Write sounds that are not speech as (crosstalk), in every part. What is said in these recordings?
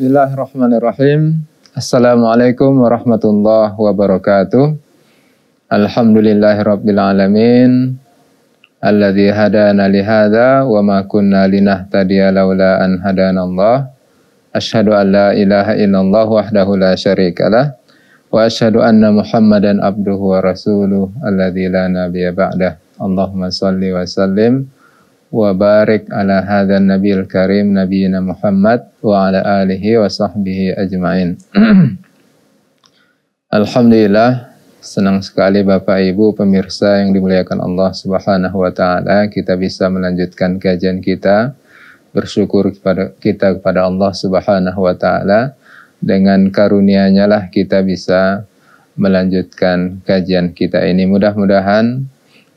Bismillahirrahmanirrahim. Assalamualaikum warahmatullahi wabarakatuh. Alhamdulillahirabbil alamin. Alladzi hadana li wa ma kunna linahtadiya laula an hadana Allah. Asyhadu an la ilaha illallah wahdahu la syarikalah wa asyhadu anna Muhammadan abduhu wa rasuluh alladzi la nabiyya ba'dah. Allahumma salli wa sallim وبارك على هذا النبي الكريم نبينا محمد وعلى آله وصحبه أجمعين Alhamdulillah senang sekali Bapak Ibu pemirsa yang dimuliakan Allah Subhanahu wa taala kita bisa melanjutkan kajian kita bersyukur kepada kita kepada Allah Subhanahu wa taala dengan karunia-Nya lah kita bisa melanjutkan kajian kita ini mudah-mudahan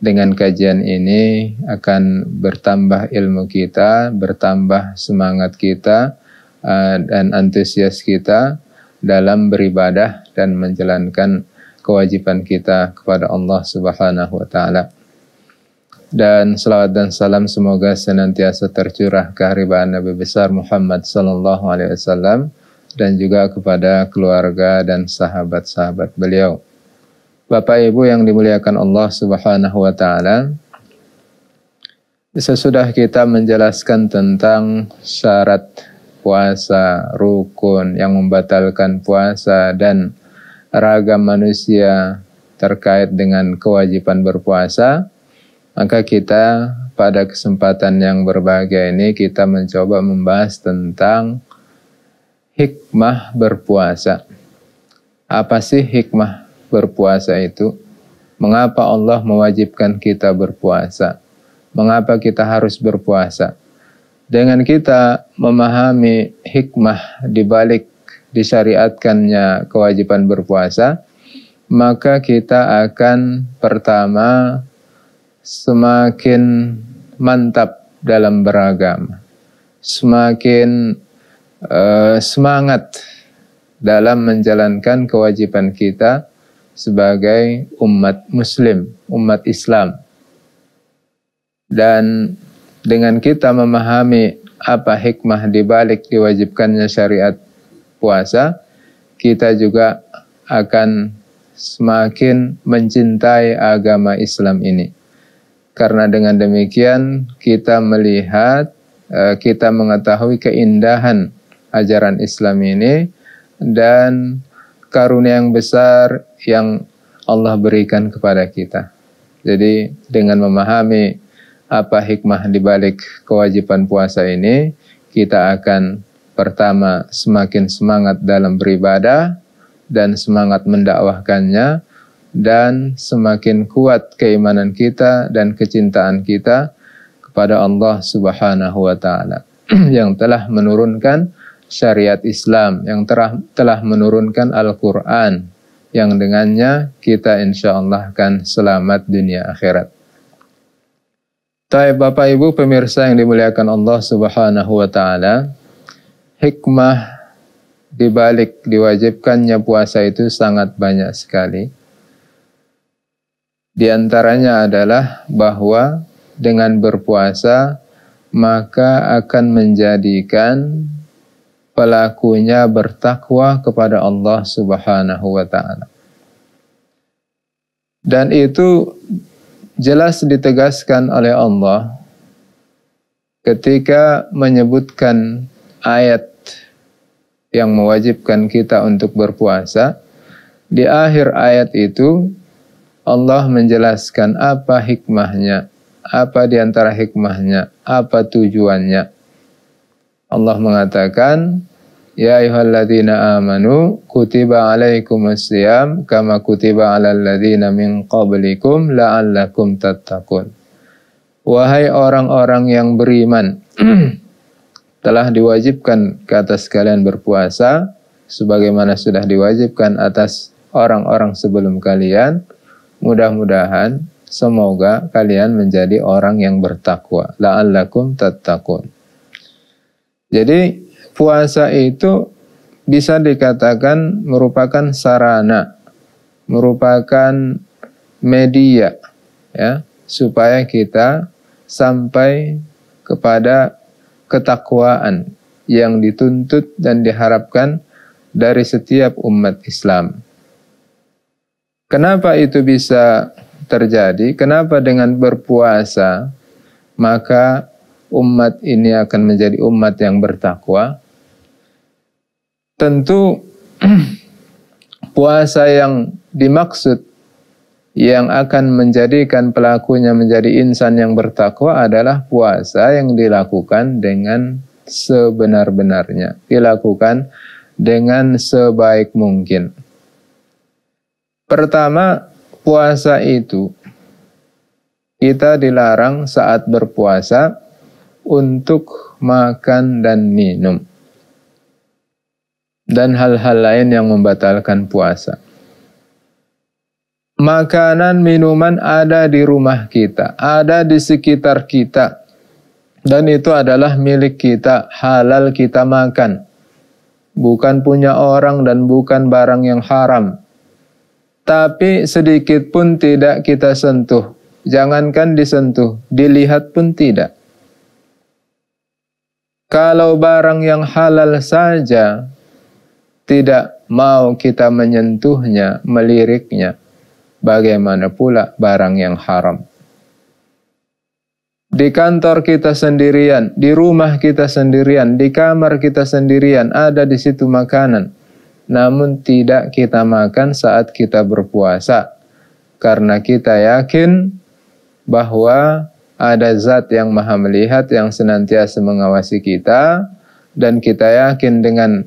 dengan kajian ini akan bertambah ilmu kita, bertambah semangat kita, eh, dan antusias kita dalam beribadah dan menjalankan kewajiban kita kepada Allah Subhanahu wa Ta'ala. Dan salawat dan salam semoga senantiasa tercurah keharibaan Nabi besar Muhammad Sallallahu Alaihi Wasallam dan juga kepada keluarga dan sahabat-sahabat beliau. Bapak Ibu yang dimuliakan Allah Subhanahu wa taala. Sesudah kita menjelaskan tentang syarat puasa, rukun yang membatalkan puasa dan ragam manusia terkait dengan kewajiban berpuasa, maka kita pada kesempatan yang berbahagia ini kita mencoba membahas tentang hikmah berpuasa. Apa sih hikmah berpuasa itu, mengapa Allah mewajibkan kita berpuasa? Mengapa kita harus berpuasa? Dengan kita memahami hikmah dibalik disyariatkannya kewajiban berpuasa, maka kita akan pertama semakin mantap dalam beragama, semakin uh, semangat dalam menjalankan kewajiban kita sebagai umat Muslim, umat Islam. Dan dengan kita memahami apa hikmah dibalik diwajibkannya syariat puasa, kita juga akan semakin mencintai agama Islam ini. Karena dengan demikian kita melihat, eh, kita mengetahui keindahan ajaran Islam ini dan karunia yang besar yang Allah berikan kepada kita. Jadi dengan memahami apa hikmah di balik kewajiban puasa ini, kita akan pertama semakin semangat dalam beribadah dan semangat mendakwahkannya dan semakin kuat keimanan kita dan kecintaan kita kepada Allah Subhanahu wa taala (clears throat) yang telah menurunkan syariat Islam, yang telah, telah menurunkan Al-Qur'an yang dengannya kita insya Allah akan selamat dunia akhirat. Taib Bapak Ibu pemirsa yang dimuliakan Allah Subhanahu wa taala, hikmah dibalik diwajibkannya puasa itu sangat banyak sekali. Di antaranya adalah bahwa dengan berpuasa maka akan menjadikan pelakunya bertakwa kepada Allah Subhanahu wa taala. Dan itu jelas ditegaskan oleh Allah ketika menyebutkan ayat yang mewajibkan kita untuk berpuasa. Di akhir ayat itu Allah menjelaskan apa hikmahnya, apa di antara hikmahnya, apa tujuannya. Allah mengatakan, Ya ayyuhalladzina amanu kutiba alaikumusiyam kama kutiba alal ladzina min qablikum la'allakum tattaqun. Wahai orang-orang yang beriman, (clears throat) telah diwajibkan ke atas kalian berpuasa sebagaimana sudah diwajibkan atas orang-orang sebelum kalian. Mudah-mudahan semoga kalian menjadi orang yang bertakwa. La'allakum tattaqun. Jadi puasa itu bisa dikatakan merupakan sarana, merupakan media ya, supaya kita sampai kepada ketakwaan yang dituntut dan diharapkan dari setiap umat Islam. Kenapa itu bisa terjadi? Kenapa dengan berpuasa maka umat ini akan menjadi umat yang bertakwa? tentu (clears throat) puasa yang dimaksud yang akan menjadikan pelakunya menjadi insan yang bertakwa adalah puasa yang dilakukan dengan sebenar-benarnya, dilakukan dengan sebaik mungkin. Pertama, puasa itu kita dilarang saat berpuasa untuk makan dan minum dan hal-hal lain yang membatalkan puasa. Makanan, minuman ada di rumah kita, ada di sekitar kita, dan itu adalah milik kita, halal kita makan, bukan punya orang dan bukan barang yang haram. Tapi sedikit pun tidak kita sentuh, jangankan disentuh, dilihat pun tidak. Kalau barang yang halal saja tidak mau kita menyentuhnya, meliriknya, bagaimana pula barang yang haram? Di kantor kita sendirian, di rumah kita sendirian, di kamar kita sendirian, ada di situ makanan. Namun tidak kita makan saat kita berpuasa. Karena kita yakin bahwa ada zat yang maha melihat yang senantiasa mengawasi kita. Dan kita yakin dengan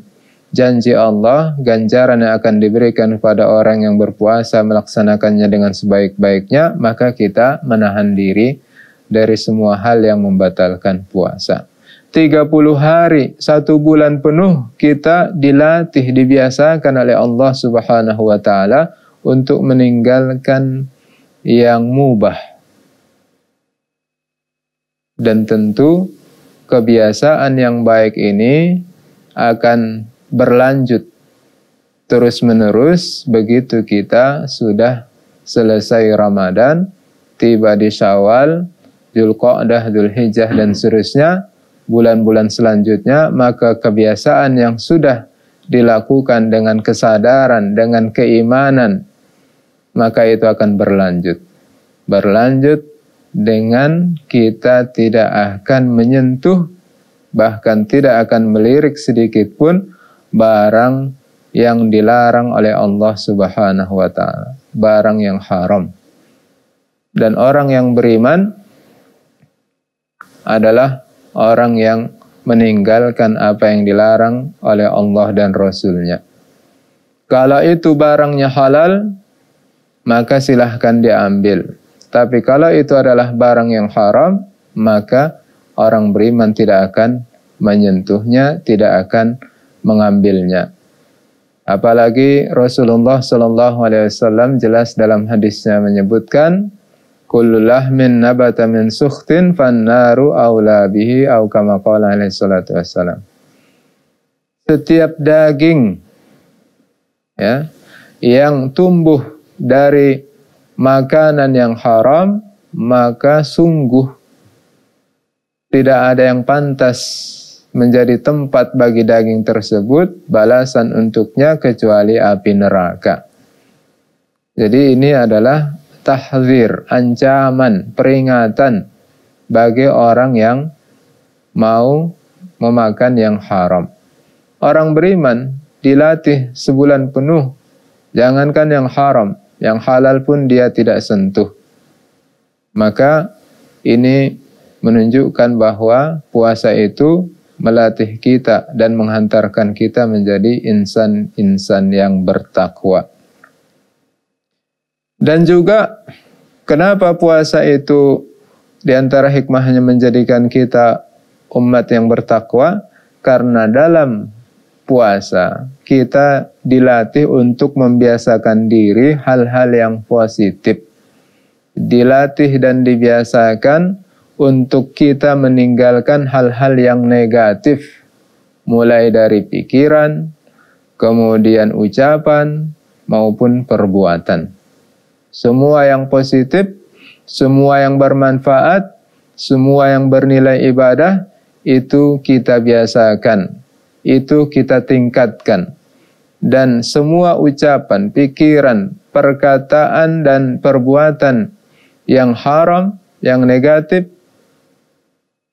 janji Allah, ganjaran yang akan diberikan kepada orang yang berpuasa melaksanakannya dengan sebaik-baiknya, maka kita menahan diri dari semua hal yang membatalkan puasa. 30 hari, satu bulan penuh kita dilatih, dibiasakan oleh Allah Subhanahu wa taala untuk meninggalkan yang mubah. Dan tentu kebiasaan yang baik ini akan berlanjut terus-menerus begitu kita sudah selesai Ramadan, tiba di Syawal, Dzulqa'dah, Dzulhijjah dan hmm. seterusnya, bulan-bulan selanjutnya, maka kebiasaan yang sudah dilakukan dengan kesadaran, dengan keimanan, maka itu akan berlanjut. Berlanjut dengan kita tidak akan menyentuh, bahkan tidak akan melirik sedikit pun barang yang dilarang oleh Allah Subhanahu wa taala, barang yang haram. Dan orang yang beriman adalah orang yang meninggalkan apa yang dilarang oleh Allah dan Rasul-Nya. Kalau itu barangnya halal, maka silahkan diambil. Tapi kalau itu adalah barang yang haram, maka orang beriman tidak akan menyentuhnya, tidak akan mengambilnya. Apalagi Rasulullah Shallallahu Alaihi Wasallam jelas dalam hadisnya menyebutkan, kullulah min nabata min suhtin naru aula bihi au kama qala alaihi salatu wassalam. Setiap daging ya yang tumbuh dari makanan yang haram maka sungguh tidak ada yang pantas menjadi tempat bagi daging tersebut balasan untuknya kecuali api neraka. Jadi ini adalah tahzir, ancaman, peringatan bagi orang yang mau memakan yang haram. Orang beriman dilatih sebulan penuh, jangankan yang haram, yang halal pun dia tidak sentuh. Maka ini menunjukkan bahwa puasa itu melatih kita dan menghantarkan kita menjadi insan-insan yang bertakwa. Dan juga kenapa puasa itu diantara hikmahnya menjadikan kita umat yang bertakwa karena dalam puasa kita dilatih untuk membiasakan diri hal-hal yang positif. Dilatih dan dibiasakan untuk kita meninggalkan hal-hal yang negatif, mulai dari pikiran, kemudian ucapan, maupun perbuatan. Semua yang positif, semua yang bermanfaat, semua yang bernilai ibadah, itu kita biasakan, itu kita tingkatkan. Dan semua ucapan, pikiran, perkataan, dan perbuatan yang haram, yang negatif,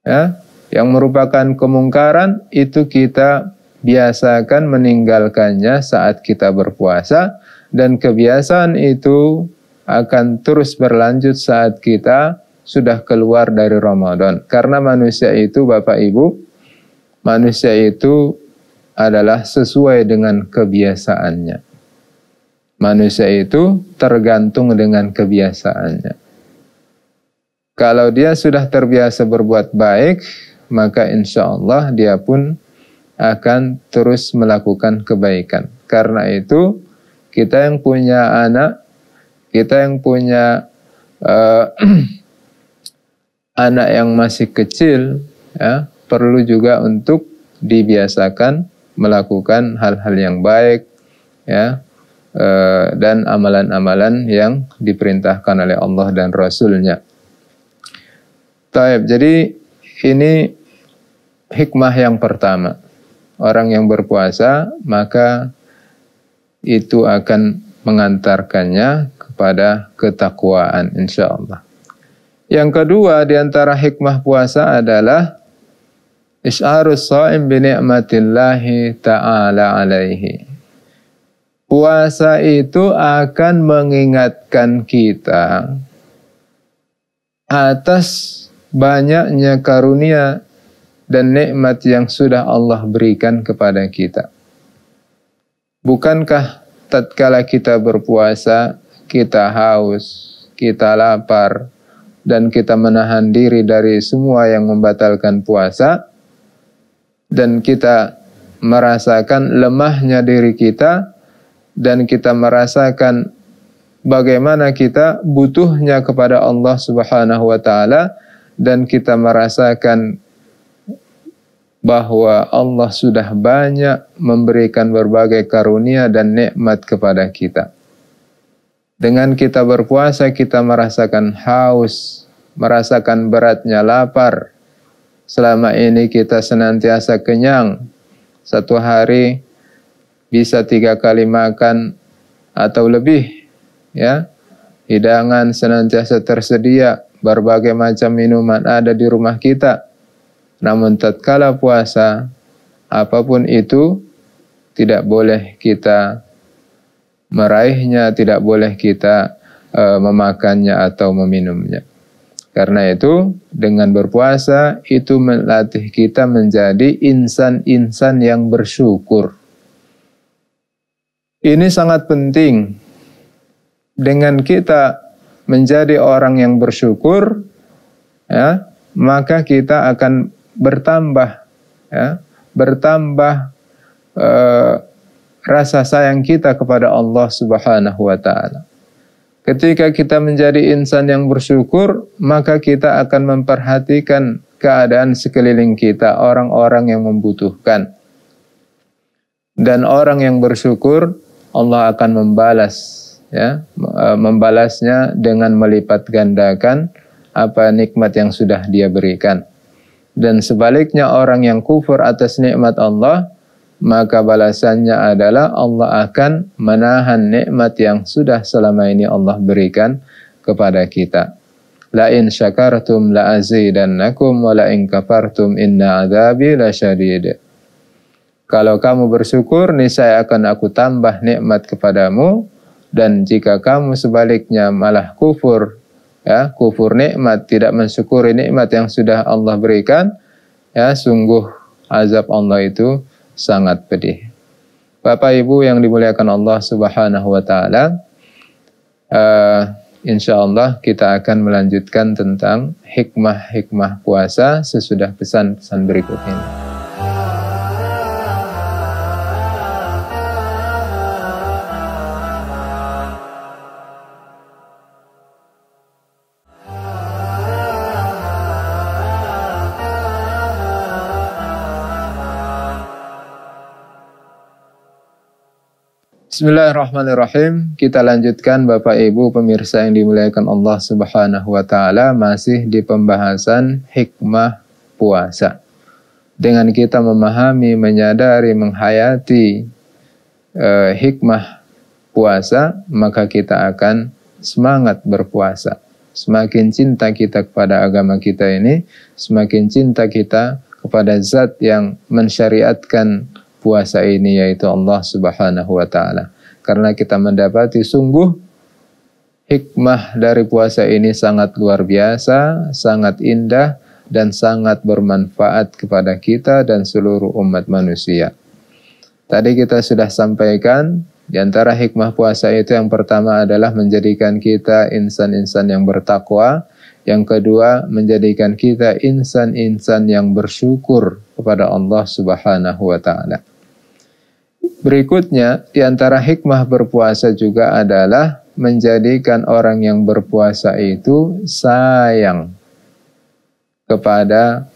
ya, yang merupakan kemungkaran itu kita biasakan meninggalkannya saat kita berpuasa dan kebiasaan itu akan terus berlanjut saat kita sudah keluar dari Ramadan. Karena manusia itu Bapak Ibu, manusia itu adalah sesuai dengan kebiasaannya. Manusia itu tergantung dengan kebiasaannya. Kalau dia sudah terbiasa berbuat baik, maka insya Allah dia pun akan terus melakukan kebaikan. Karena itu, kita yang punya anak, kita yang punya uh, (clears throat) anak yang masih kecil, ya, perlu juga untuk dibiasakan melakukan hal-hal yang baik, ya, eh, dan amalan-amalan yang diperintahkan oleh Allah dan Rasulnya. nya Taib. Jadi ini hikmah yang pertama. Orang yang berpuasa maka itu akan mengantarkannya kepada ketakwaan insya Allah. Yang kedua di antara hikmah puasa adalah Is'arus sa'im bin ni'matillahi ta'ala alaihi. Puasa itu akan mengingatkan kita atas banyaknya karunia dan nikmat yang sudah Allah berikan kepada kita. Bukankah tatkala kita berpuasa, kita haus, kita lapar, dan kita menahan diri dari semua yang membatalkan puasa, dan kita merasakan lemahnya diri kita, dan kita merasakan bagaimana kita butuhnya kepada Allah Subhanahu wa Ta'ala dan kita merasakan bahwa Allah sudah banyak memberikan berbagai karunia dan nikmat kepada kita. Dengan kita berpuasa, kita merasakan haus, merasakan beratnya lapar. Selama ini kita senantiasa kenyang. Satu hari bisa tiga kali makan atau lebih. Ya, hidangan senantiasa tersedia berbagai macam minuman ada di rumah kita. Namun tatkala puasa, apapun itu tidak boleh kita meraihnya, tidak boleh kita e, memakannya atau meminumnya. Karena itu, dengan berpuasa itu melatih kita menjadi insan-insan yang bersyukur. Ini sangat penting. Dengan kita menjadi orang yang bersyukur, ya, maka kita akan bertambah, ya, bertambah e, rasa sayang kita kepada Allah Subhanahu wa Ta'ala. Ketika kita menjadi insan yang bersyukur, maka kita akan memperhatikan keadaan sekeliling kita, orang-orang yang membutuhkan. Dan orang yang bersyukur, Allah akan membalas ya e, membalasnya dengan melipat gandakan apa nikmat yang sudah dia berikan. Dan sebaliknya orang yang kufur atas nikmat Allah, maka balasannya adalah Allah akan menahan nikmat yang sudah selama ini Allah berikan kepada kita. La in syakartum la azidannakum wa la in kafartum inna adzabi lasyadid. Kalau kamu bersyukur, niscaya akan aku tambah nikmat kepadamu dan jika kamu sebaliknya malah kufur, ya, kufur nikmat, tidak mensyukuri nikmat yang sudah Allah berikan, ya, sungguh azab Allah itu sangat pedih. Bapak Ibu yang dimuliakan Allah Subhanahu wa taala, uh, eh, insya Allah kita akan melanjutkan tentang hikmah-hikmah puasa sesudah pesan-pesan berikut ini. Bismillahirrahmanirrahim. Kita lanjutkan Bapak Ibu pemirsa yang dimuliakan Allah Subhanahu wa taala masih di pembahasan hikmah puasa. Dengan kita memahami, menyadari, menghayati e, hikmah puasa, maka kita akan semangat berpuasa. Semakin cinta kita kepada agama kita ini, semakin cinta kita kepada zat yang mensyariatkan puasa ini yaitu Allah Subhanahu wa taala. Karena kita mendapati sungguh hikmah dari puasa ini sangat luar biasa, sangat indah dan sangat bermanfaat kepada kita dan seluruh umat manusia. Tadi kita sudah sampaikan di antara hikmah puasa itu yang pertama adalah menjadikan kita insan-insan yang bertakwa, yang kedua, menjadikan kita insan-insan yang bersyukur kepada Allah Subhanahu wa taala. Berikutnya, di antara hikmah berpuasa juga adalah menjadikan orang yang berpuasa itu sayang kepada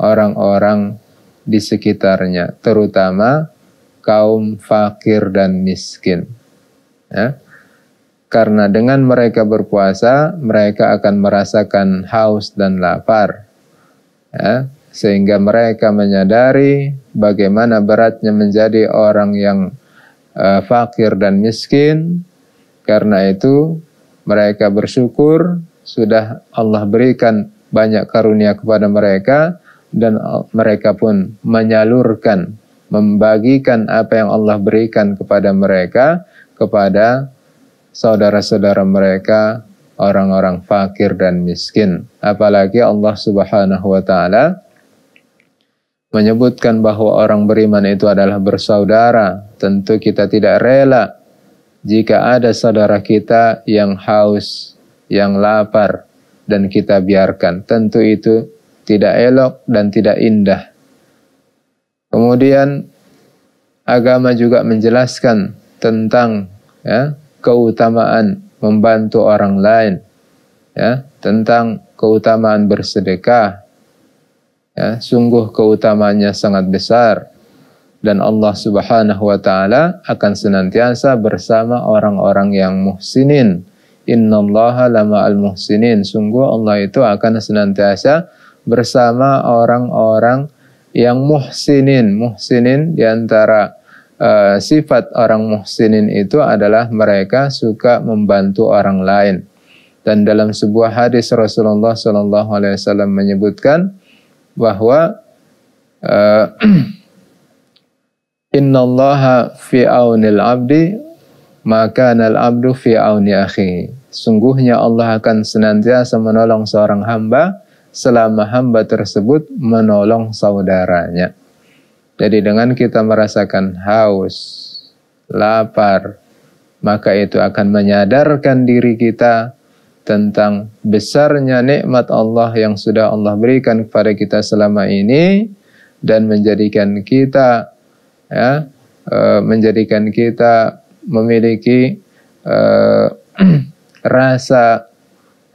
orang-orang di sekitarnya, terutama kaum fakir dan miskin. Ya. Karena dengan mereka berpuasa, mereka akan merasakan haus dan lapar. Ya sehingga mereka menyadari bagaimana beratnya menjadi orang yang uh, fakir dan miskin. Karena itu, mereka bersyukur sudah Allah berikan banyak karunia kepada mereka, dan mereka pun menyalurkan, membagikan apa yang Allah berikan kepada mereka, kepada saudara-saudara mereka, orang-orang fakir dan miskin. Apalagi Allah Subhanahu wa Ta'ala menyebutkan bahwa orang beriman itu adalah bersaudara, tentu kita tidak rela jika ada saudara kita yang haus, yang lapar, dan kita biarkan. Tentu itu tidak elok dan tidak indah. Kemudian agama juga menjelaskan tentang ya, keutamaan membantu orang lain, ya, tentang keutamaan bersedekah, Ya, sungguh keutamanya sangat besar dan Allah Subhanahu wa taala akan senantiasa bersama orang-orang yang muhsinin. Innallaha lama al-muhsinin. Sungguh Allah itu akan senantiasa bersama orang-orang yang muhsinin. Muhsinin antara uh, sifat orang muhsinin itu adalah mereka suka membantu orang lain. Dan dalam sebuah hadis Rasulullah Shallallahu Alaihi Wasallam menyebutkan bahwa uh, (clears throat) innallaha fi aunil abdi maka nal abdu fi auni akhi. Sungguhnya Allah akan senantiasa menolong seorang hamba selama hamba tersebut menolong saudaranya. Jadi dengan kita merasakan haus, lapar, maka itu akan menyadarkan diri kita tentang besarnya nikmat Allah yang sudah Allah berikan kepada kita selama ini dan menjadikan kita ya e, menjadikan kita memiliki uh, (clears throat) rasa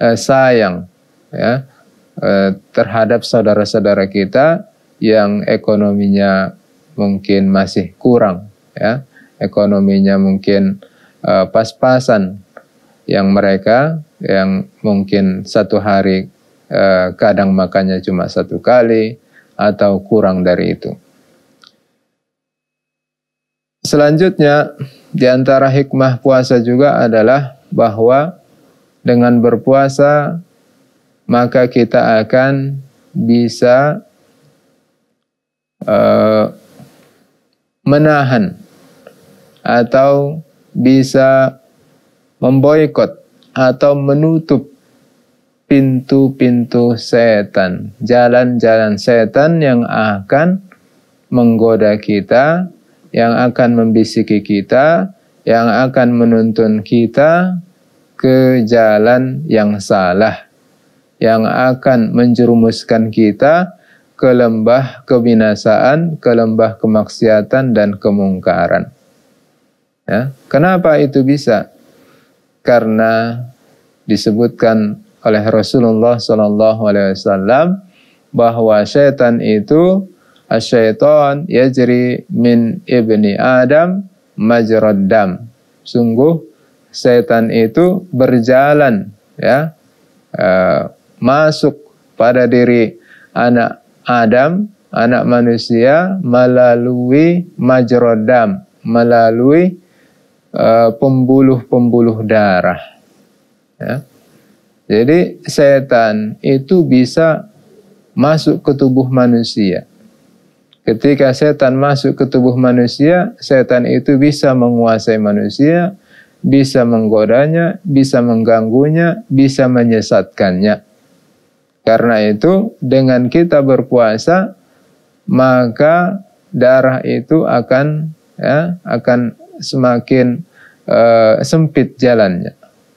uh, sayang ya uh, terhadap saudara-saudara kita yang ekonominya mungkin masih kurang ya ekonominya mungkin uh, pas-pasan yang mereka yang mungkin satu hari eh, kadang makannya cuma satu kali atau kurang dari itu. Selanjutnya, di antara hikmah puasa juga adalah bahwa dengan berpuasa maka kita akan bisa uh, menahan atau bisa memboikot atau menutup pintu-pintu setan, jalan-jalan setan yang akan menggoda kita, yang akan membisiki kita, yang akan menuntun kita ke jalan yang salah, yang akan menjerumuskan kita ke lembah kebinasaan, ke lembah kemaksiatan dan kemungkaran. Ya. Kenapa itu bisa? karena disebutkan oleh Rasulullah Shallallahu Alaihi Wasallam bahwa setan itu asyaiton yajri min ibni Adam majrodam Sungguh setan itu berjalan ya e, masuk pada diri anak Adam, anak manusia melalui majrodam melalui Eh, pembuluh-pembuluh darah. Ya. Jadi setan itu bisa masuk ke tubuh manusia. Ketika setan masuk ke tubuh manusia, setan itu bisa menguasai manusia, bisa menggodanya, bisa mengganggunya, bisa menyesatkannya. Karena itu, dengan kita berpuasa, maka darah itu akan ya, akan semakin uh, sempit jalannya.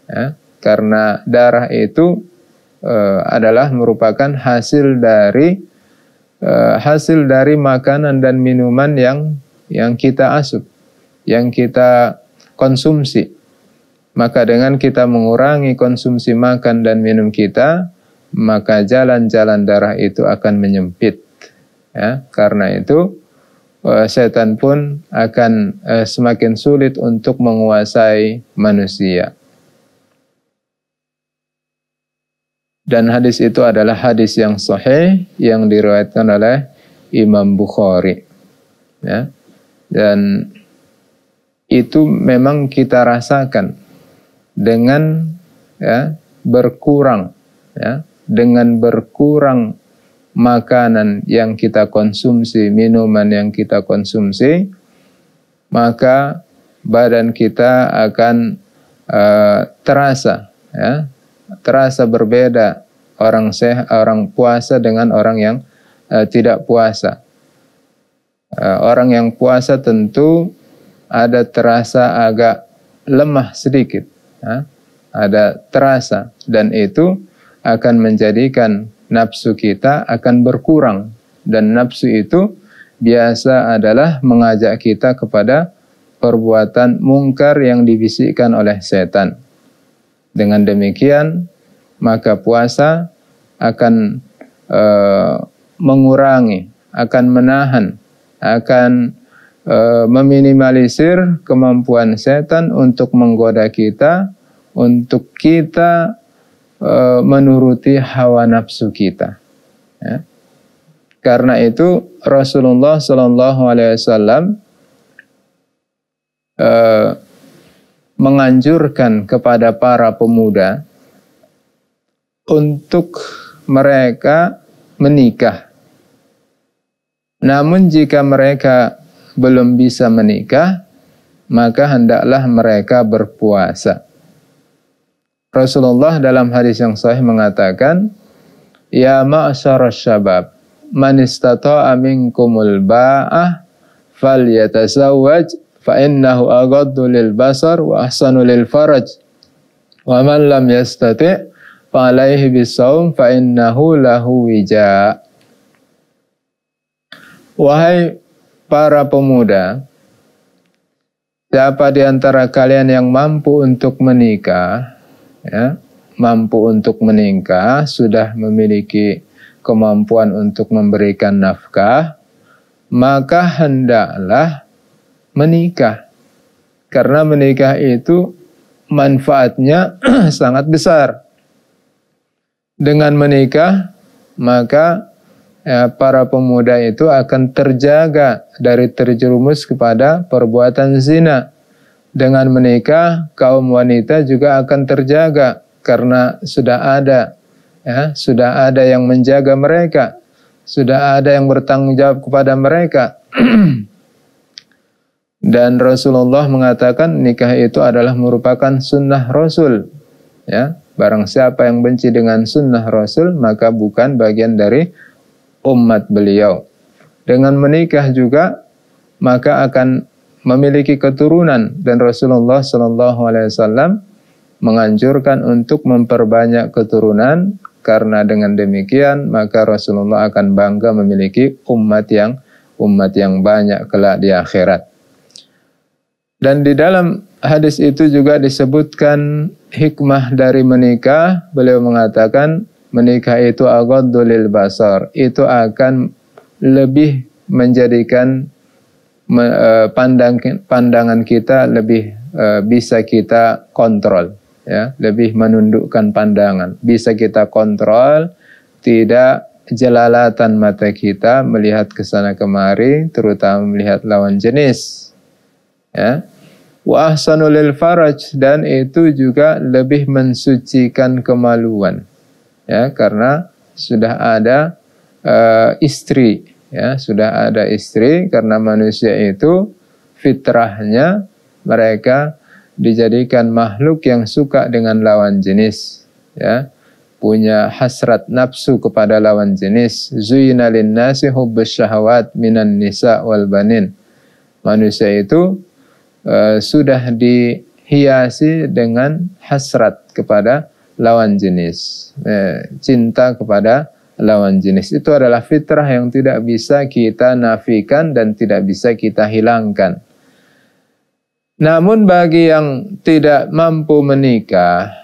Ya, karena darah itu uh, adalah merupakan hasil dari uh, hasil dari makanan dan minuman yang yang kita asup, yang kita konsumsi. Maka dengan kita mengurangi konsumsi makan dan minum kita, maka jalan-jalan darah itu akan menyempit. Ya, karena itu setan pun akan eh, semakin sulit untuk menguasai manusia. Dan hadis itu adalah hadis yang sahih yang diriwayatkan oleh Imam Bukhari. Ya. Dan itu memang kita rasakan dengan ya, berkurang, ya, dengan berkurang makanan yang kita konsumsi, minuman yang kita konsumsi, maka badan kita akan uh, terasa, ya, terasa berbeda orang seh, orang puasa dengan orang yang uh, tidak puasa. Uh, orang yang puasa tentu ada terasa agak lemah sedikit, ya, ada terasa dan itu akan menjadikan nafsu kita akan berkurang dan nafsu itu biasa adalah mengajak kita kepada perbuatan mungkar yang dibisikkan oleh setan. Dengan demikian, maka puasa akan e, mengurangi, akan menahan, akan e, meminimalisir kemampuan setan untuk menggoda kita, untuk kita E, menuruti hawa nafsu kita. Ya. Karena itu Rasulullah Shallallahu Alaihi Wasallam e, menganjurkan kepada para pemuda untuk mereka menikah. Namun jika mereka belum bisa menikah, maka hendaklah mereka berpuasa. Rasulullah dalam hadis yang sahih mengatakan, Ya ma'asyar syabab, man istata'a minkumul ba'ah, fal yatasawwaj, fa innahu agaddu lil basar wa ahsanu lil faraj. Wa man lam yastati' fa alaihi bisawm fa innahu lahu wija' Wahai para pemuda, siapa di antara kalian yang mampu untuk menikah, ya, mampu untuk menikah, sudah memiliki kemampuan untuk memberikan nafkah, maka hendaklah menikah. Karena menikah itu manfaatnya (clears throat) sangat besar. Dengan menikah, maka ya, para pemuda itu akan terjaga dari terjerumus kepada perbuatan zina dengan menikah, kaum wanita juga akan terjaga karena sudah ada, ya, sudah ada yang menjaga mereka, sudah ada yang bertanggung jawab kepada mereka. (clears throat) Dan Rasulullah mengatakan nikah itu adalah merupakan sunnah Rasul. Ya, barang siapa yang benci dengan sunnah Rasul, maka bukan bagian dari umat beliau. Dengan menikah juga, maka akan memiliki keturunan dan Rasulullah Shallallahu Alaihi Wasallam menganjurkan untuk memperbanyak keturunan karena dengan demikian maka Rasulullah akan bangga memiliki umat yang umat yang banyak kelak di akhirat. Dan di dalam hadis itu juga disebutkan hikmah dari menikah. Beliau mengatakan menikah itu aghaddu basar. Itu akan lebih menjadikan Eh, pandang pandangan kita lebih eh, bisa kita kontrol ya lebih menundukkan pandangan bisa kita kontrol tidak jelalatan mata kita melihat ke sana kemari terutama melihat lawan jenis ya wa ahsanu faraj dan itu juga lebih mensucikan kemaluan ya karena sudah ada uh, istri ya sudah ada istri karena manusia itu fitrahnya mereka dijadikan makhluk yang suka dengan lawan jenis ya punya hasrat nafsu kepada lawan jenis zuyina linnasi hubbus syahawat minan nisa wal banin manusia itu e, sudah dihiasi dengan hasrat kepada lawan jenis e, cinta kepada lawan jenis. Itu adalah fitrah yang tidak bisa kita nafikan dan tidak bisa kita hilangkan. Namun bagi yang tidak mampu menikah,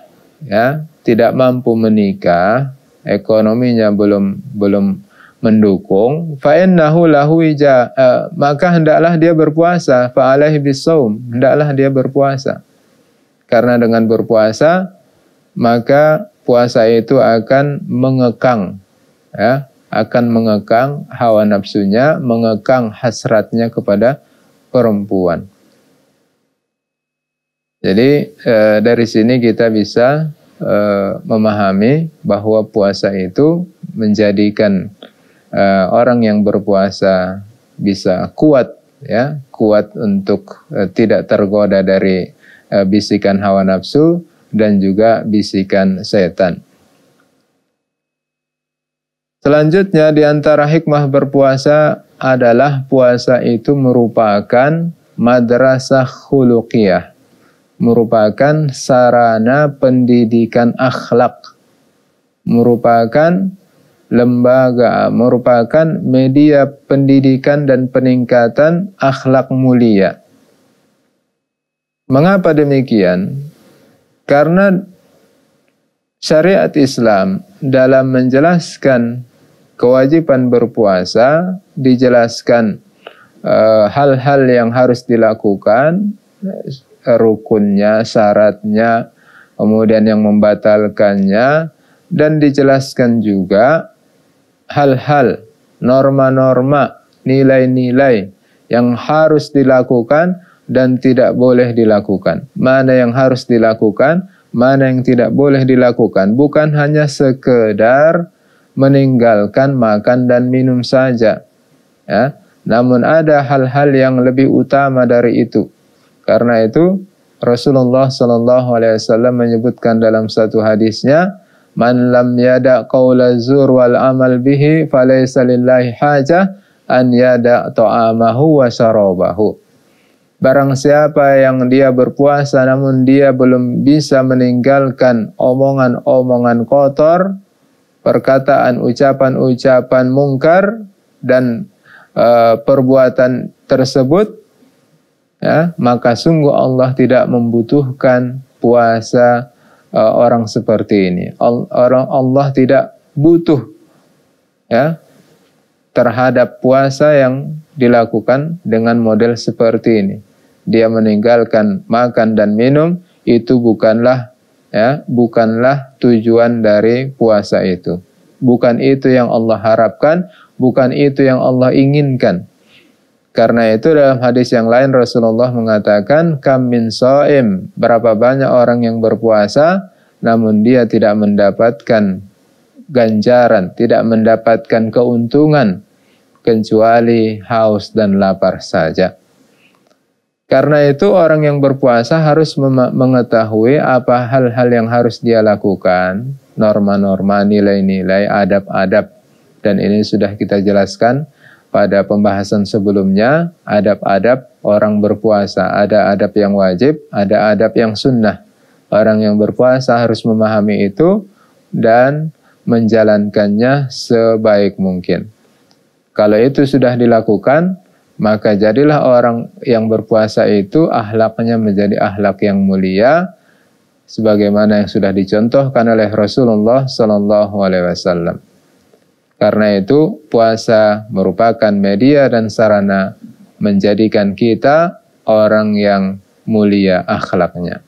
ya, tidak mampu menikah, ekonominya belum belum mendukung, fa innahu lahu ija, eh, maka hendaklah dia berpuasa, fa alaihi bisawm, hendaklah dia berpuasa. Karena dengan berpuasa maka puasa itu akan mengekang ya, akan mengekang hawa nafsunya, mengekang hasratnya kepada perempuan. Jadi e, dari sini kita bisa e, memahami bahwa puasa itu menjadikan e, orang yang berpuasa bisa kuat ya, kuat untuk e, tidak tergoda dari e, bisikan hawa nafsu dan juga bisikan setan. Selanjutnya di antara hikmah berpuasa adalah puasa itu merupakan madrasah khuluqiyah. Merupakan sarana pendidikan akhlak. Merupakan lembaga, merupakan media pendidikan dan peningkatan akhlak mulia. Mengapa demikian? Karena syariat Islam dalam menjelaskan kewajiban berpuasa dijelaskan eh, hal-hal e, yang harus dilakukan eh, rukunnya, syaratnya, kemudian yang membatalkannya dan dijelaskan juga hal-hal norma-norma, nilai-nilai yang harus dilakukan dan tidak boleh dilakukan. Mana yang harus dilakukan, mana yang tidak boleh dilakukan. Bukan hanya sekedar meninggalkan makan dan minum saja. Ya. Namun ada hal-hal yang lebih utama dari itu. Karena itu Rasulullah Shallallahu Alaihi Wasallam menyebutkan dalam satu hadisnya, "Man lam yada kaulazur wal amal bihi, falaysa lillahi hajah an yada ta'amahu wa syarabahu." Barang siapa yang dia berpuasa namun dia belum bisa meninggalkan omongan-omongan kotor, perkataan, ucapan-ucapan mungkar dan e, perbuatan tersebut, ya, maka sungguh Allah tidak membutuhkan puasa e, orang seperti ini. orang Allah tidak butuh ya terhadap puasa yang dilakukan dengan model seperti ini. Dia meninggalkan makan dan minum itu bukanlah ya bukanlah tujuan dari puasa itu. Bukan itu yang Allah harapkan, bukan itu yang Allah inginkan. Karena itu dalam hadis yang lain Rasulullah mengatakan kam min soim berapa banyak orang yang berpuasa namun dia tidak mendapatkan ganjaran, tidak mendapatkan keuntungan kecuali haus dan lapar saja. Karena itu orang yang berpuasa harus mengetahui apa hal-hal yang harus dia lakukan, norma-norma, nilai-nilai, adab-adab. Dan ini sudah kita jelaskan pada pembahasan sebelumnya, adab-adab orang berpuasa. Ada adab yang wajib, ada adab yang sunnah. Orang yang berpuasa harus memahami itu dan menjalankannya sebaik mungkin. Kalau itu sudah dilakukan, maka jadilah orang yang berpuasa itu ahlaknya menjadi ahlak yang mulia sebagaimana yang sudah dicontohkan oleh Rasulullah Shallallahu alaihi wasallam. Karena itu puasa merupakan media dan sarana menjadikan kita orang yang mulia akhlaknya.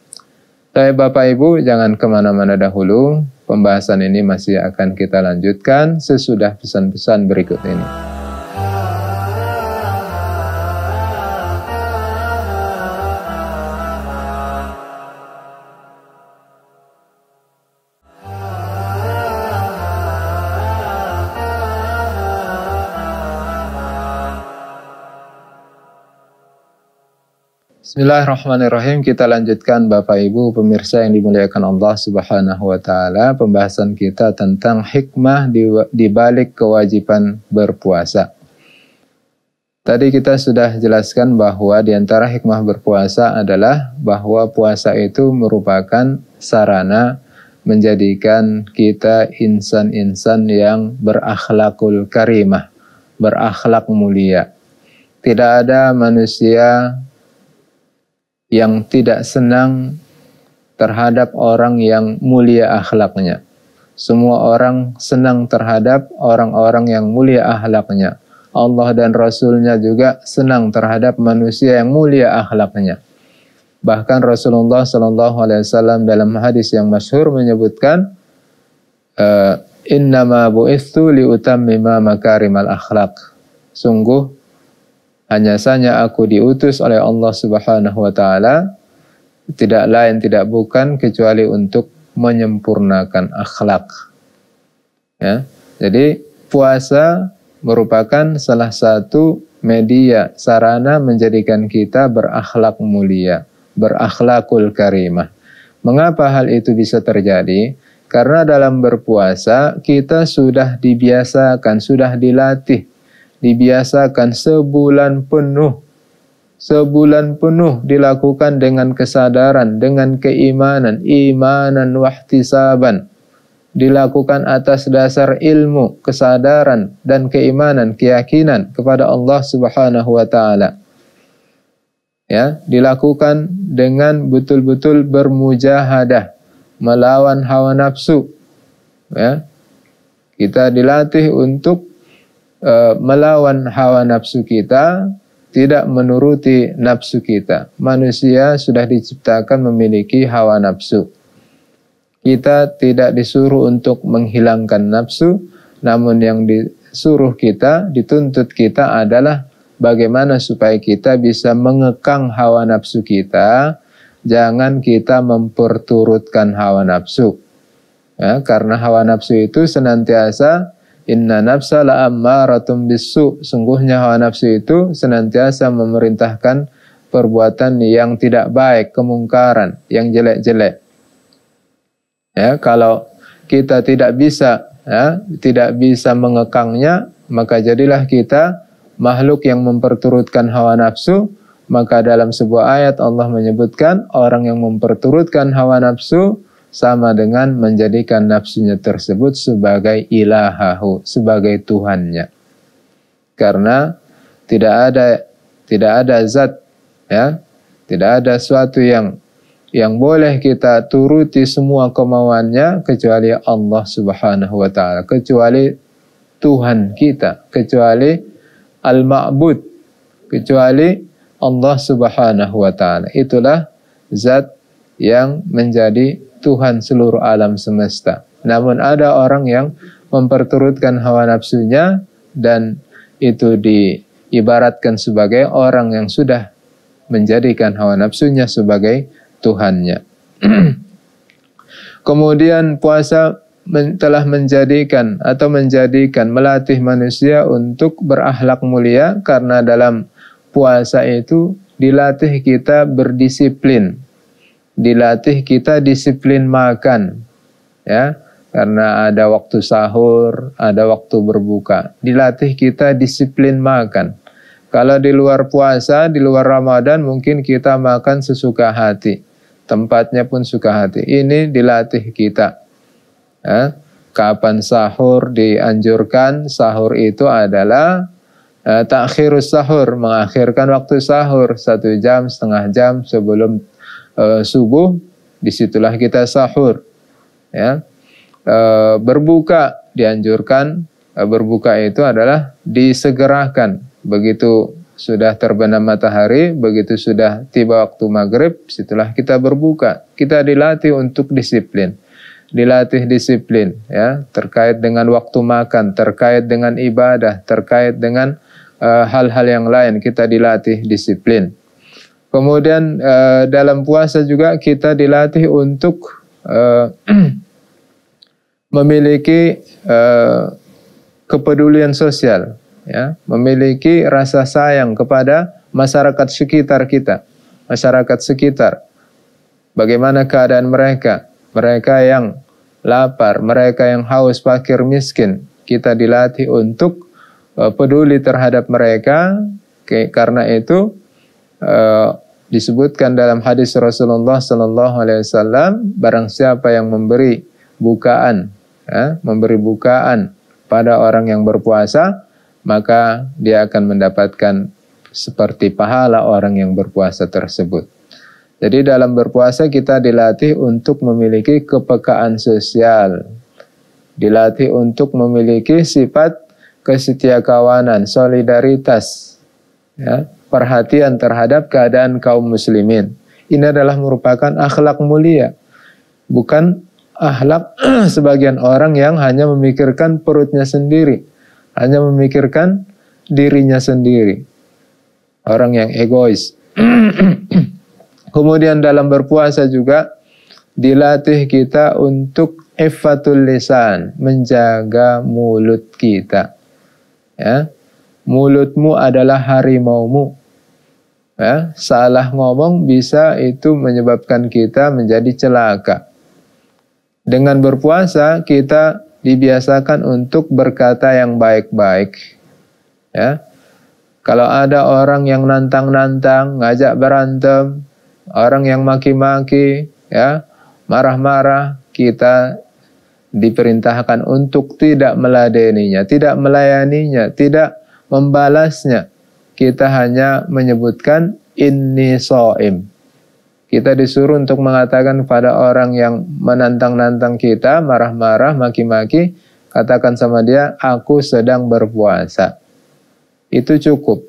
Tapi Bapak Ibu jangan kemana-mana dahulu, pembahasan ini masih akan kita lanjutkan sesudah pesan-pesan berikut ini. Bismillahirrahmanirrahim. Kita lanjutkan Bapak Ibu pemirsa yang dimuliakan Allah Subhanahu wa taala, pembahasan kita tentang hikmah di, di balik kewajiban berpuasa. Tadi kita sudah jelaskan bahwa di antara hikmah berpuasa adalah bahwa puasa itu merupakan sarana menjadikan kita insan-insan yang berakhlakul karimah, berakhlak mulia. Tidak ada manusia yang tidak senang terhadap orang yang mulia akhlaknya. Semua orang senang terhadap orang-orang yang mulia akhlaknya. Allah dan Rasulnya juga senang terhadap manusia yang mulia akhlaknya. Bahkan Rasulullah Shallallahu Alaihi Wasallam dalam hadis yang masyhur menyebutkan, eh, Inna ma bu'istu liutammima makarimal akhlak. Sungguh hanya saja aku diutus oleh Allah Subhanahu wa taala tidak lain tidak bukan kecuali untuk menyempurnakan akhlak. Ya. Jadi puasa merupakan salah satu media sarana menjadikan kita berakhlak mulia, berakhlakul karimah. Mengapa hal itu bisa terjadi? Karena dalam berpuasa kita sudah dibiasakan, sudah dilatih dibiasakan sebulan penuh. Sebulan penuh dilakukan dengan kesadaran, dengan keimanan, imanan wahtisaban. Dilakukan atas dasar ilmu, kesadaran, dan keimanan, keyakinan kepada Allah subhanahu wa ta'ala. Ya, dilakukan dengan betul-betul bermujahadah, melawan hawa nafsu. Ya, kita dilatih untuk E, melawan hawa nafsu kita, tidak menuruti nafsu kita. Manusia sudah diciptakan memiliki hawa nafsu. Kita tidak disuruh untuk menghilangkan nafsu, namun yang disuruh kita, dituntut kita adalah bagaimana supaya kita bisa mengekang hawa nafsu kita, jangan kita memperturutkan hawa nafsu. Ya, karena hawa nafsu itu senantiasa Inna nafsa la ammaratum bisu. Sungguhnya hawa nafsu itu senantiasa memerintahkan perbuatan yang tidak baik, kemungkaran, yang jelek-jelek. Ya, kalau kita tidak bisa, ya, tidak bisa mengekangnya, maka jadilah kita makhluk yang memperturutkan hawa nafsu. Maka dalam sebuah ayat Allah menyebutkan orang yang memperturutkan hawa nafsu sama dengan menjadikan nafsunya tersebut sebagai ilahahu, sebagai Tuhannya. Karena tidak ada tidak ada zat ya, tidak ada suatu yang yang boleh kita turuti semua kemauannya kecuali Allah Subhanahu wa taala, kecuali Tuhan kita, kecuali Al-Ma'bud, kecuali Allah Subhanahu wa taala. Itulah zat yang menjadi Tuhan seluruh alam semesta. Namun ada orang yang memperturutkan hawa nafsunya dan itu diibaratkan sebagai orang yang sudah menjadikan hawa nafsunya sebagai Tuhannya. (clears throat) Kemudian puasa men telah menjadikan atau menjadikan melatih manusia untuk berakhlak mulia karena dalam puasa itu dilatih kita berdisiplin dilatih kita disiplin makan ya karena ada waktu sahur, ada waktu berbuka. Dilatih kita disiplin makan. Kalau di luar puasa, di luar Ramadan mungkin kita makan sesuka hati. Tempatnya pun suka hati. Ini dilatih kita. Ya. Kapan sahur dianjurkan? Sahur itu adalah eh, takhirus sahur, mengakhirkan waktu sahur satu jam setengah jam sebelum Eh, subuh, disitulah kita sahur. Ya. E, berbuka dianjurkan, e, berbuka itu adalah disegerakan. Begitu sudah terbenam matahari, begitu sudah tiba waktu maghrib, disitulah kita berbuka. Kita dilatih untuk disiplin. Dilatih disiplin ya, terkait dengan waktu makan, terkait dengan ibadah, terkait dengan hal-hal uh, hal -hal yang lain kita dilatih disiplin. Kemudian uh, dalam puasa juga kita dilatih untuk uh, (clears throat) memiliki uh, kepedulian sosial, ya, memiliki rasa sayang kepada masyarakat sekitar kita, masyarakat sekitar. Bagaimana keadaan mereka? Mereka yang lapar, mereka yang haus, fakir, miskin. Kita dilatih untuk uh, peduli terhadap mereka. Karena itu uh, disebutkan dalam hadis Rasulullah Sallallahu Alaihi Wasallam barang siapa yang memberi bukaan ya, memberi bukaan pada orang yang berpuasa maka dia akan mendapatkan seperti pahala orang yang berpuasa tersebut. Jadi dalam berpuasa kita dilatih untuk memiliki kepekaan sosial. Dilatih untuk memiliki sifat kesetiakawanan, solidaritas. Ya perhatian terhadap keadaan kaum muslimin. Ini adalah merupakan akhlak mulia, bukan akhlak (clears throat) sebagian orang yang hanya memikirkan perutnya sendiri, hanya memikirkan dirinya sendiri. Orang yang egois. (clears throat) Kemudian dalam berpuasa juga dilatih kita untuk ifatul lisan, menjaga mulut kita. Ya. Mulutmu adalah harimaumu. Ya, salah ngomong bisa itu menyebabkan kita menjadi celaka. Dengan berpuasa kita dibiasakan untuk berkata yang baik-baik. Ya. Kalau ada orang yang nantang-nantang, ngajak berantem, orang yang maki-maki, ya, marah-marah, kita diperintahkan untuk tidak meladeninya, tidak melayaninya, tidak membalasnya kita hanya menyebutkan ini so'im. Kita disuruh untuk mengatakan pada orang yang menantang-nantang kita, marah-marah, maki-maki, katakan sama dia, aku sedang berpuasa. Itu cukup.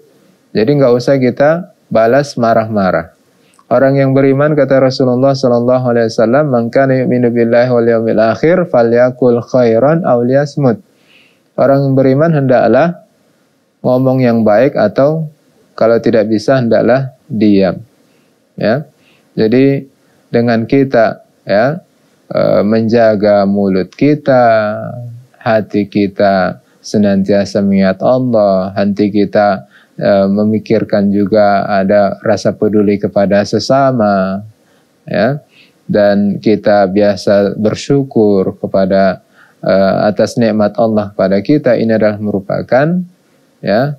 Jadi nggak usah kita balas marah-marah. Orang yang beriman kata Rasulullah Sallallahu Alaihi Wasallam, "Maka minubillah billahi wal yawmil akhir, falyakul khairan awliyasmud. Orang yang beriman hendaklah ngomong yang baik atau kalau tidak bisa hendaklah diam. Ya. Jadi dengan kita ya e, menjaga mulut kita, hati kita senantiasa mengingat Allah, hati kita e, memikirkan juga ada rasa peduli kepada sesama ya dan kita biasa bersyukur kepada uh, atas nikmat Allah pada kita ini adalah merupakan ya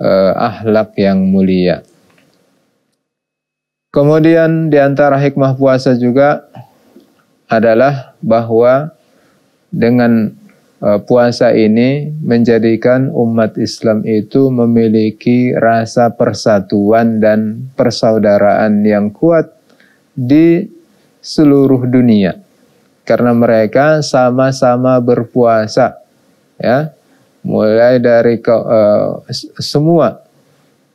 eh, ahlak yang mulia. Kemudian di antara hikmah puasa juga adalah bahwa dengan eh, puasa ini menjadikan umat Islam itu memiliki rasa persatuan dan persaudaraan yang kuat di seluruh dunia karena mereka sama-sama berpuasa ya mulai dari ke, uh, semua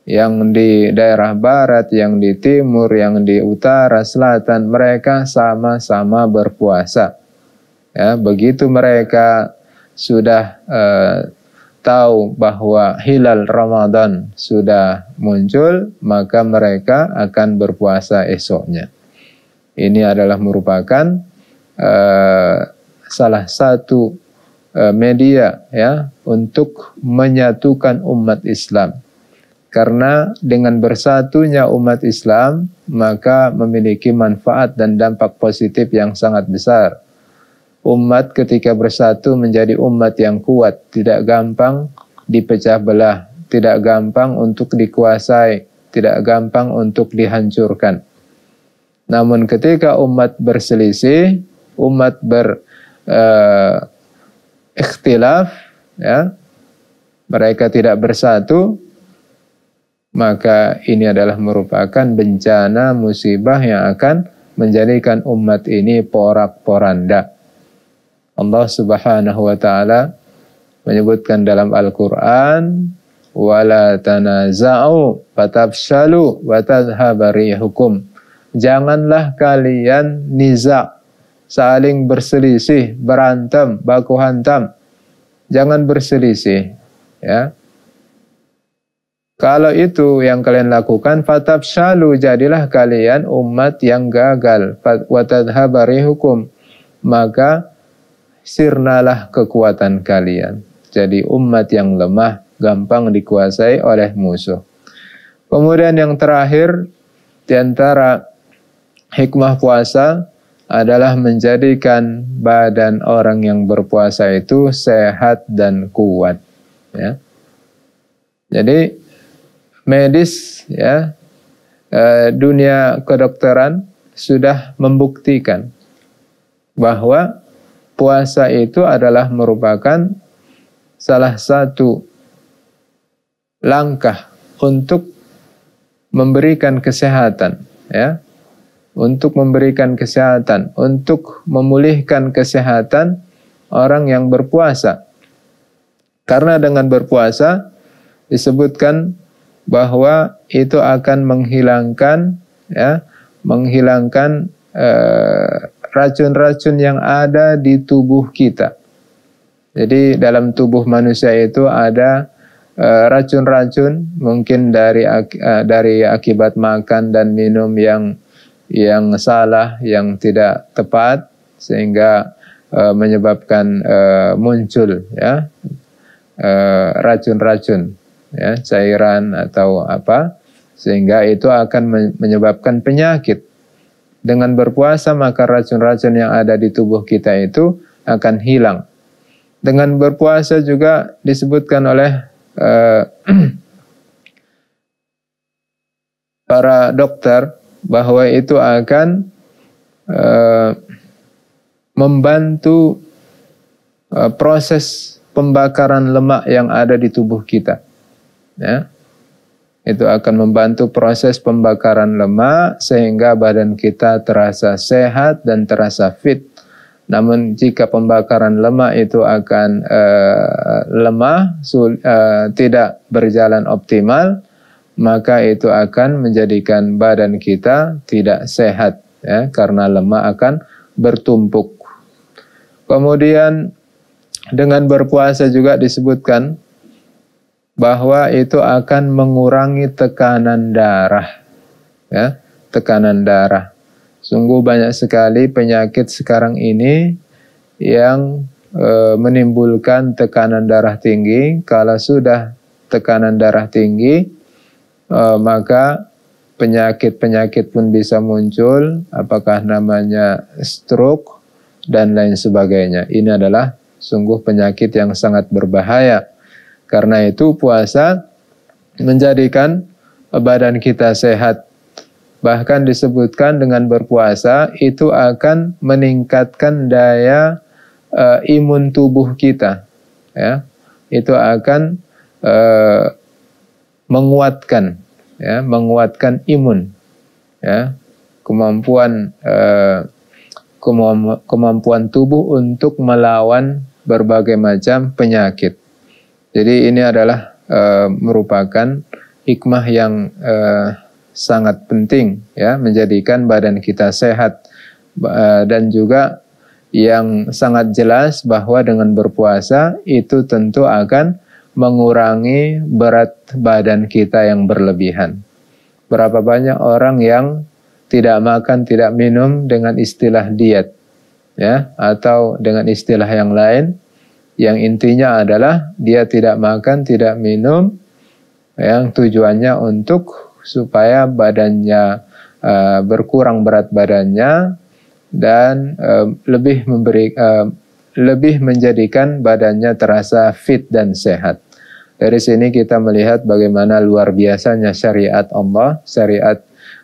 yang di daerah barat, yang di timur, yang di utara, selatan, mereka sama-sama berpuasa. Ya, begitu mereka sudah eh, tahu bahwa hilal Ramadan sudah muncul, maka mereka akan berpuasa esoknya. Ini adalah merupakan eh, salah satu Eh, media ya untuk menyatukan umat Islam. Karena dengan bersatunya umat Islam maka memiliki manfaat dan dampak positif yang sangat besar. Umat ketika bersatu menjadi umat yang kuat, tidak gampang dipecah belah, tidak gampang untuk dikuasai, tidak gampang untuk dihancurkan. Namun ketika umat berselisih, umat ber eh, ikhtilaf ya mereka tidak bersatu maka ini adalah merupakan bencana musibah yang akan menjadikan umat ini porak-poranda. Allah Subhanahu wa taala menyebutkan dalam Al-Qur'an wala tanaza'u fatafshalu wa tadhhabu Janganlah kalian nizak saling berselisih, berantem, baku hantam. Jangan berselisih, ya. Kalau itu yang kalian lakukan, fatab shalu jadilah kalian umat yang gagal. Watadhabari hukum. Maka sirnalah kekuatan kalian. Jadi umat yang lemah gampang dikuasai oleh musuh. Kemudian yang terakhir, diantara hikmah puasa, adalah menjadikan badan orang yang berpuasa itu sehat dan kuat ya jadi medis ya e, dunia kedokteran sudah membuktikan bahwa puasa itu adalah merupakan salah satu langkah untuk memberikan kesehatan ya untuk memberikan kesehatan, untuk memulihkan kesehatan orang yang berpuasa. Karena dengan berpuasa disebutkan bahwa itu akan menghilangkan ya, menghilangkan eh, racun-racun eh, yang ada di tubuh kita. Jadi dalam tubuh manusia itu ada eh, racun-racun eh, mungkin dari eh, dari akibat makan dan minum yang yang salah, yang tidak tepat sehingga uh, menyebabkan uh, muncul ya eh, racun-racun uh, ya cairan atau apa sehingga itu akan menyebabkan penyakit. Dengan berpuasa maka racun-racun yang ada di tubuh kita itu akan hilang. Dengan berpuasa juga disebutkan oleh uh, (clears throat) para dokter bahwa itu akan e, membantu e, proses pembakaran lemak yang ada di tubuh kita. Ya. Itu akan membantu proses pembakaran lemak sehingga badan kita terasa sehat dan terasa fit. Namun jika pembakaran lemak itu akan e, lemah, sul, e, tidak berjalan optimal, maka itu akan menjadikan badan kita tidak sehat ya karena lemak akan bertumpuk. Kemudian dengan berpuasa juga disebutkan bahwa itu akan mengurangi tekanan darah ya, tekanan darah. Sungguh banyak sekali penyakit sekarang ini yang e, menimbulkan tekanan darah tinggi. Kalau sudah tekanan darah tinggi, e, maka penyakit-penyakit pun bisa muncul, apakah namanya stroke dan lain sebagainya. Ini adalah sungguh penyakit yang sangat berbahaya. Karena itu puasa menjadikan badan kita sehat. Bahkan disebutkan dengan berpuasa itu akan meningkatkan daya e, imun tubuh kita. Ya, itu akan e, menguatkan ya, menguatkan imun ya, kemampuan eh, kemampuan tubuh untuk melawan berbagai macam penyakit. Jadi ini adalah eh, merupakan hikmah yang eh, sangat penting ya menjadikan badan kita sehat eh, dan juga yang sangat jelas bahwa dengan berpuasa itu tentu akan mengurangi berat badan kita yang berlebihan. Berapa banyak orang yang tidak makan, tidak minum dengan istilah diet ya atau dengan istilah yang lain yang intinya adalah dia tidak makan, tidak minum yang tujuannya untuk supaya badannya e, berkurang berat badannya dan e, lebih memberi e, lebih menjadikan badannya terasa fit dan sehat. Dari sini kita melihat bagaimana luar biasanya syariat Allah, syariat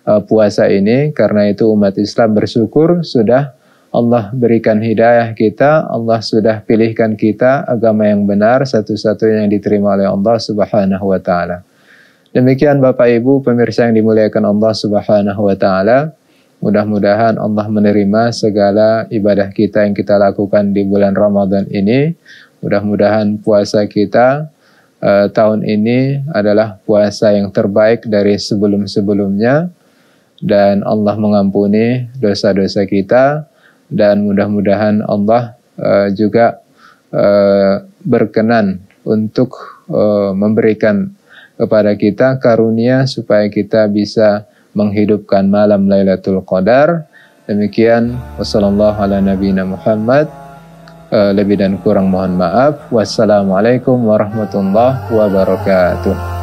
uh, puasa ini. Karena itu umat Islam bersyukur sudah Allah berikan hidayah kita, Allah sudah pilihkan kita agama yang benar, satu-satunya yang diterima oleh Allah Subhanahu wa taala. Demikian Bapak Ibu pemirsa yang dimuliakan Allah Subhanahu wa taala. Mudah-mudahan Allah menerima segala ibadah kita yang kita lakukan di bulan Ramadan ini. Mudah-mudahan puasa kita uh, tahun ini adalah puasa yang terbaik dari sebelum-sebelumnya dan Allah mengampuni dosa-dosa kita dan mudah-mudahan Allah uh, juga uh, berkenan untuk uh, memberikan kepada kita karunia supaya kita bisa menghidupkan malam Lailatul Qadar. Demikian wassalamualaikum warahmatullahi wabarakatuh. Eh, lebih dan kurang mohon maaf. Wassalamualaikum warahmatullahi wabarakatuh.